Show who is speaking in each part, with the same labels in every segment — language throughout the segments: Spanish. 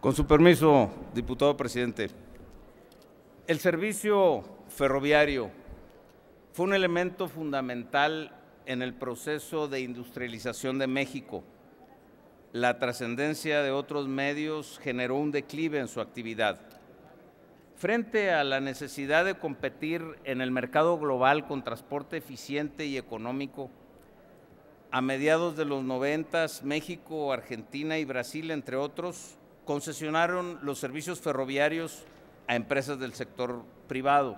Speaker 1: Con su permiso, diputado presidente. El servicio ferroviario fue un elemento fundamental en el proceso de industrialización de México. La trascendencia de otros medios generó un declive en su actividad. Frente a la necesidad de competir en el mercado global con transporte eficiente y económico, a mediados de los 90 México, Argentina y Brasil, entre otros, concesionaron los servicios ferroviarios a empresas del sector privado.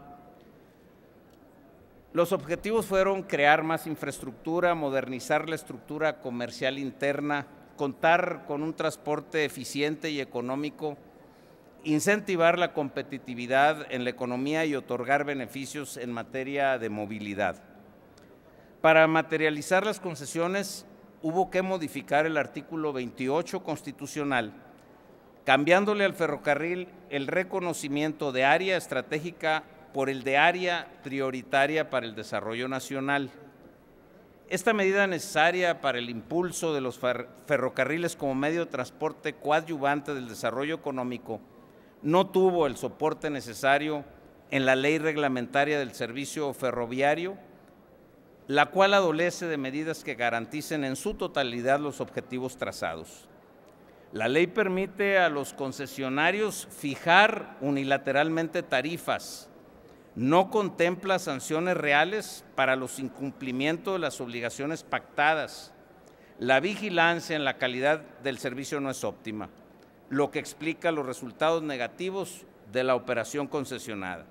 Speaker 1: Los objetivos fueron crear más infraestructura, modernizar la estructura comercial interna, contar con un transporte eficiente y económico, incentivar la competitividad en la economía y otorgar beneficios en materia de movilidad. Para materializar las concesiones hubo que modificar el artículo 28 constitucional cambiándole al ferrocarril el reconocimiento de área estratégica por el de área prioritaria para el desarrollo nacional. Esta medida necesaria para el impulso de los ferrocarriles como medio de transporte coadyuvante del desarrollo económico no tuvo el soporte necesario en la ley reglamentaria del servicio ferroviario, la cual adolece de medidas que garanticen en su totalidad los objetivos trazados. La ley permite a los concesionarios fijar unilateralmente tarifas. No contempla sanciones reales para los incumplimientos de las obligaciones pactadas. La vigilancia en la calidad del servicio no es óptima, lo que explica los resultados negativos de la operación concesionada.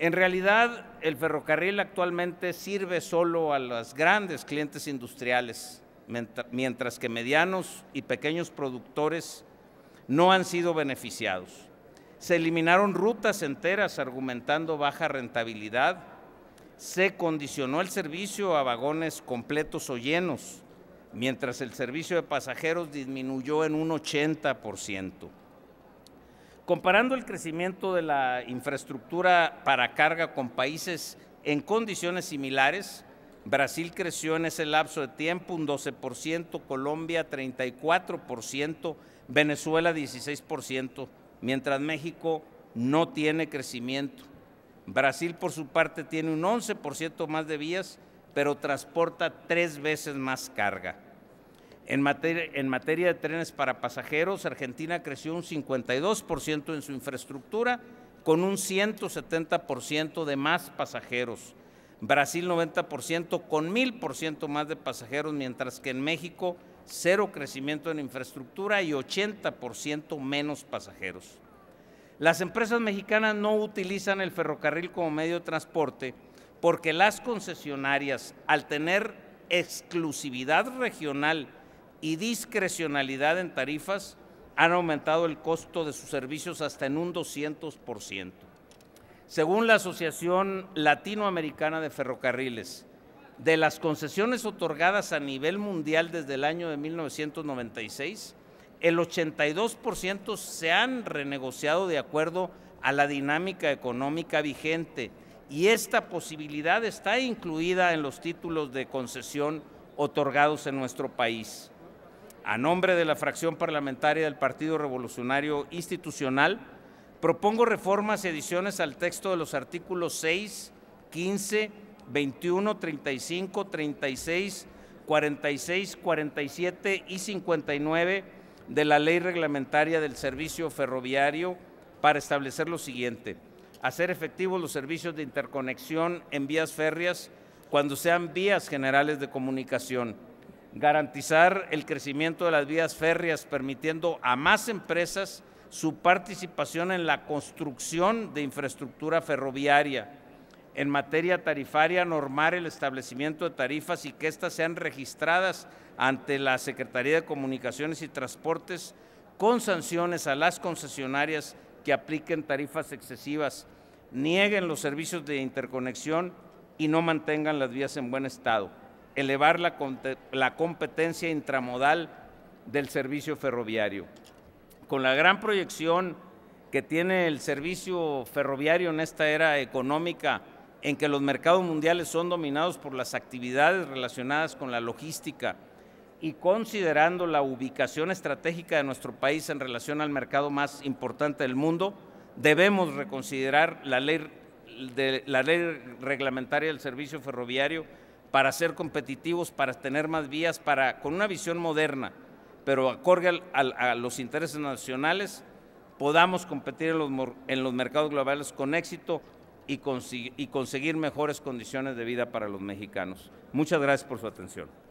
Speaker 1: En realidad, el ferrocarril actualmente sirve solo a los grandes clientes industriales mientras que medianos y pequeños productores no han sido beneficiados. Se eliminaron rutas enteras argumentando baja rentabilidad, se condicionó el servicio a vagones completos o llenos, mientras el servicio de pasajeros disminuyó en un 80%. Comparando el crecimiento de la infraestructura para carga con países en condiciones similares, Brasil creció en ese lapso de tiempo un 12%, Colombia 34%, Venezuela 16%, mientras México no tiene crecimiento. Brasil por su parte tiene un 11% más de vías, pero transporta tres veces más carga. En materia, materia de trenes para pasajeros, Argentina creció un 52% en su infraestructura, con un 170% de más pasajeros. Brasil 90% con 1000% más de pasajeros, mientras que en México cero crecimiento en infraestructura y 80% menos pasajeros. Las empresas mexicanas no utilizan el ferrocarril como medio de transporte porque las concesionarias, al tener exclusividad regional y discrecionalidad en tarifas, han aumentado el costo de sus servicios hasta en un 200%. Según la Asociación Latinoamericana de Ferrocarriles, de las concesiones otorgadas a nivel mundial desde el año de 1996, el 82% se han renegociado de acuerdo a la dinámica económica vigente y esta posibilidad está incluida en los títulos de concesión otorgados en nuestro país. A nombre de la fracción parlamentaria del Partido Revolucionario Institucional, Propongo reformas y ediciones al texto de los artículos 6, 15, 21, 35, 36, 46, 47 y 59 de la Ley Reglamentaria del Servicio Ferroviario para establecer lo siguiente. Hacer efectivos los servicios de interconexión en vías férreas cuando sean vías generales de comunicación. Garantizar el crecimiento de las vías férreas permitiendo a más empresas su participación en la construcción de infraestructura ferroviaria. En materia tarifaria, normar el establecimiento de tarifas y que éstas sean registradas ante la Secretaría de Comunicaciones y Transportes con sanciones a las concesionarias que apliquen tarifas excesivas, nieguen los servicios de interconexión y no mantengan las vías en buen estado. Elevar la, la competencia intramodal del servicio ferroviario con la gran proyección que tiene el servicio ferroviario en esta era económica, en que los mercados mundiales son dominados por las actividades relacionadas con la logística y considerando la ubicación estratégica de nuestro país en relación al mercado más importante del mundo, debemos reconsiderar la ley, de, la ley reglamentaria del servicio ferroviario para ser competitivos, para tener más vías, para, con una visión moderna, pero acorde a los intereses nacionales, podamos competir en los, en los mercados globales con éxito y, y conseguir mejores condiciones de vida para los mexicanos. Muchas gracias por su atención.